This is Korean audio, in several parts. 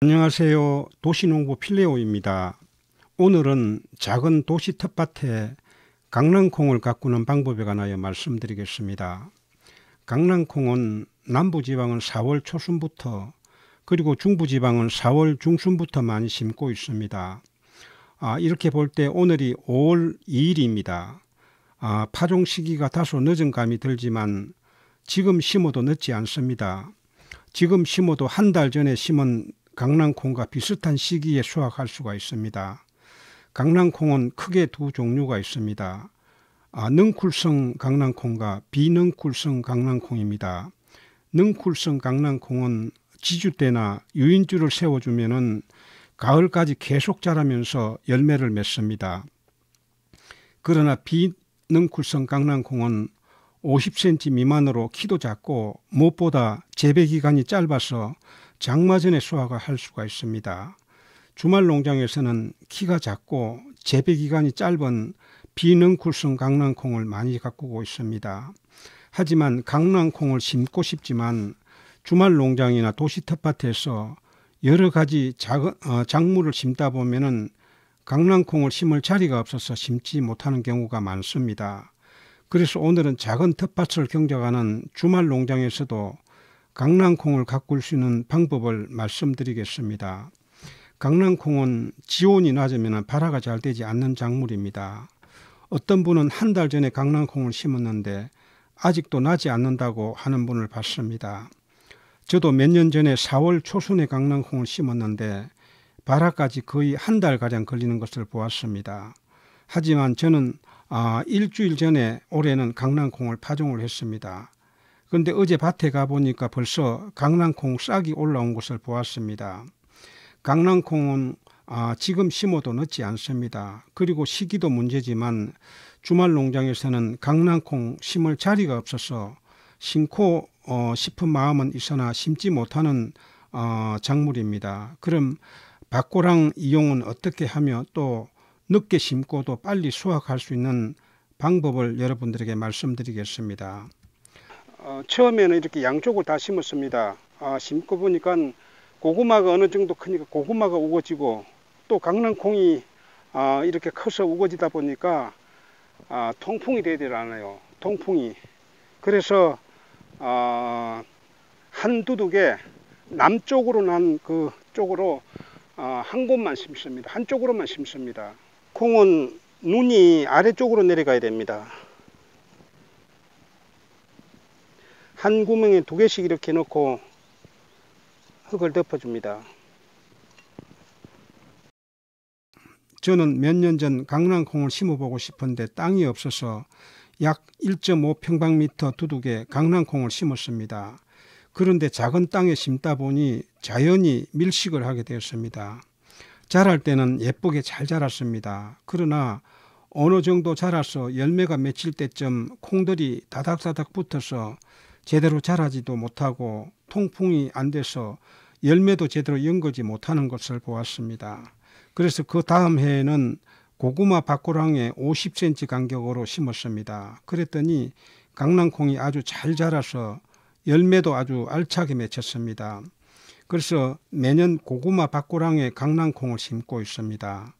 안녕하세요. 도시농부 필레오입니다. 오늘은 작은 도시 텃밭에 강낭콩을 가꾸는 방법에 관하여 말씀드리겠습니다. 강낭콩은 남부지방은 4월 초순부터 그리고 중부지방은 4월 중순부터 많이 심고 있습니다. 아, 이렇게 볼 때 오늘이 5월 2일입니다. 아, 파종 시기가 다소 늦은 감이 들지만 지금 심어도 늦지 않습니다. 지금 심어도 한 달 전에 심은 강낭콩과 비슷한 시기에 수확할 수가 있습니다. 강낭콩은 크게 두 종류가 있습니다. 아, 능쿨성 강낭콩과 비능쿨성 강낭콩입니다. 능쿨성 강낭콩은 지주대나 유인주를 세워주면 가을까지 계속 자라면서 열매를 맺습니다. 그러나 비능쿨성 강낭콩은 50cm 미만으로 키도 작고 무엇보다 재배 기간이 짧아서 장마 전에 수확을 할 수가 있습니다. 주말 농장에서는 키가 작고 재배 기간이 짧은 비능쿨성 강낭콩을 많이 가꾸고 있습니다. 하지만 강낭콩을 심고 싶지만 주말 농장이나 도시 텃밭에서 여러 가지 작은, 어, 작물을 심다 보면은 강낭콩을 심을 자리가 없어서 심지 못하는 경우가 많습니다. 그래서 오늘은 작은 텃밭을 경작하는 주말 농장에서도 강낭콩을 가꿀 수 있는 방법을 말씀드리겠습니다. 강낭콩은 지온이 낮으면 발화가 잘 되지 않는 작물입니다. 어떤 분은 한 달 전에 강낭콩을 심었는데 아직도 나지 않는다고 하는 분을 봤습니다. 저도 몇 년 전에 4월 초순에 강낭콩을 심었는데 발화까지 거의 한 달가량 걸리는 것을 보았습니다. 하지만 저는 아, 일주일 전에 올해는 강낭콩을 파종을 했습니다. 그런데 어제 밭에 가보니까 벌써 강낭콩 싹이 올라온 것을 보았습니다. 강낭콩은 아, 지금 심어도 늦지 않습니다. 그리고 시기도 문제지만 주말 농장에서는 강낭콩 심을 자리가 없어서 심고 어, 싶은 마음은 있으나 심지 못하는 어, 작물입니다. 그럼 박고랑 이용은 어떻게 하며 또 늦게 심고도 빨리 수확할 수 있는 방법을 여러분들에게 말씀드리겠습니다. 어, 처음에는 이렇게 양쪽을 다 심었습니다. 아, 심고 보니까 고구마가 어느 정도 크니까 고구마가 우거지고 또 강낭콩이 아, 이렇게 커서 우거지다 보니까 아, 통풍이 되질 않아요. 통풍이. 그래서 어, 한 두둑에 남쪽으로 난 그 쪽으로 어, 한 곳만 심습니다. 한쪽으로만 심습니다. 콩은 눈이 아래쪽으로 내려가야 됩니다 한 구멍에 두 개씩 이렇게 넣고 흙을 덮어줍니다 저는 몇 년 전 강낭콩을 심어보고 싶은데 땅이 없어서 약 1.5평방미터 두둑에 강낭콩을 심었습니다. 그런데 작은 땅에 심다 보니 자연히 밀식을 하게 되었습니다. 자랄 때는 예쁘게 잘 자랐습니다. 그러나 어느 정도 자라서 열매가 맺힐 때쯤 콩들이 다닥다닥 붙어서 제대로 자라지도 못하고 통풍이 안 돼서 열매도 제대로 연거지 못하는 것을 보았습니다. 그래서 그 다음 해에는 고구마 밭고랑에 50cm 간격으로 심었습니다. 그랬더니 강낭콩이 아주 잘 자라서 열매도 아주 알차게 맺혔습니다. 그래서 매년 고구마 밭고랑에 강낭콩을 심고 있습니다.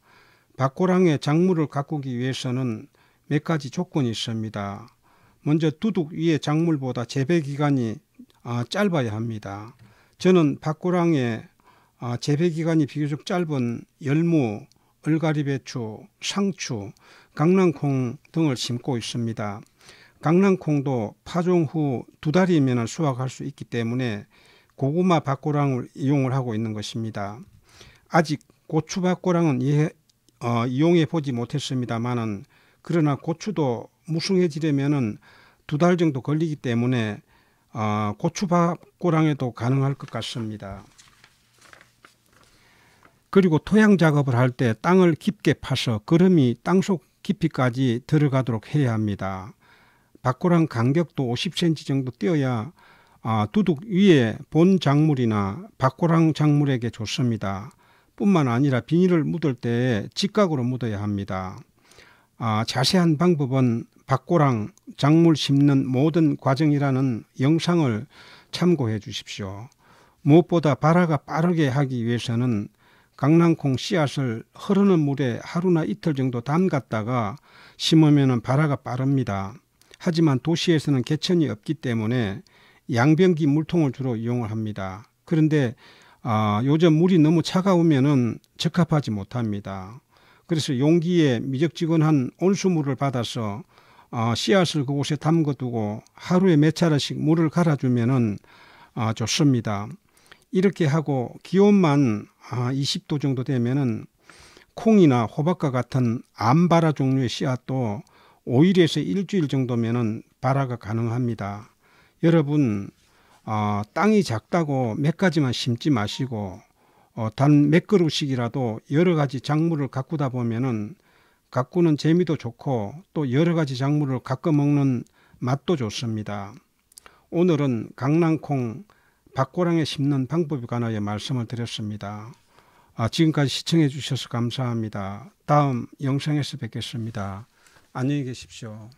밭고랑에 작물을 가꾸기 위해서는 몇 가지 조건이 있습니다. 먼저 두둑 위에 작물보다 재배 기간이 아, 짧아야 합니다. 저는 밭고랑에 아, 재배 기간이 비교적 짧은 열무, 얼가리배추, 상추, 강낭콩 등을 심고 있습니다. 강낭콩도 파종 후 두 달이면 수확할 수 있기 때문에 고구마 밭고랑을 이용을 하고 있는 것입니다. 아직 고추 밭고랑은 이해, 어, 이용해 보지 못했습니다만은 그러나 고추도 무성해지려면은 두 달 정도 걸리기 때문에 어, 고추 밭고랑에도 가능할 것 같습니다. 그리고 토양 작업을 할 때 땅을 깊게 파서 거름이 땅속 깊이까지 들어가도록 해야 합니다. 밭고랑 간격도 50cm 정도 띄어야 아, 두둑 위에 본 작물이나 박고랑 작물에게 좋습니다. 뿐만 아니라 비닐을 묻을 때 직각으로 묻어야 합니다. 아, 자세한 방법은 박고랑 작물 심는 모든 과정이라는 영상을 참고해 주십시오. 무엇보다 발화가 빠르게 하기 위해서는 강낭콩 씨앗을 흐르는 물에 하루나 이틀 정도 담갔다가 심으면 발화가 빠릅니다. 하지만 도시에서는 개천이 없기 때문에 양변기 물통을 주로 이용을 합니다. 그런데 아, 요즘 물이 너무 차가우면은 적합하지 못합니다. 그래서 용기에 미적지근한 온수물을 받아서 어, 씨앗을 그곳에 담궈두고 하루에 몇 차례씩 물을 갈아주면은 어, 좋습니다. 이렇게 하고 기온만 아, 20도 정도 되면은 콩이나 호박과 같은 암바라 종류의 씨앗도 5일에서 일주일 정도면은 발화가 가능합니다. 여러분 어, 땅이 작다고 몇 가지만 심지 마시고 어, 단몇 그루씩이라도 여러 가지 작물을 가꾸다 보면은 가꾸는 재미도 좋고 또 여러 가지 작물을 가꿔 먹는 맛도 좋습니다. 오늘은 강낭콩 박고랑에 심는 방법에 관하여 말씀을 드렸습니다. 아, 지금까지 시청해 주셔서 감사합니다. 다음 영상에서 뵙겠습니다. 안녕히 계십시오.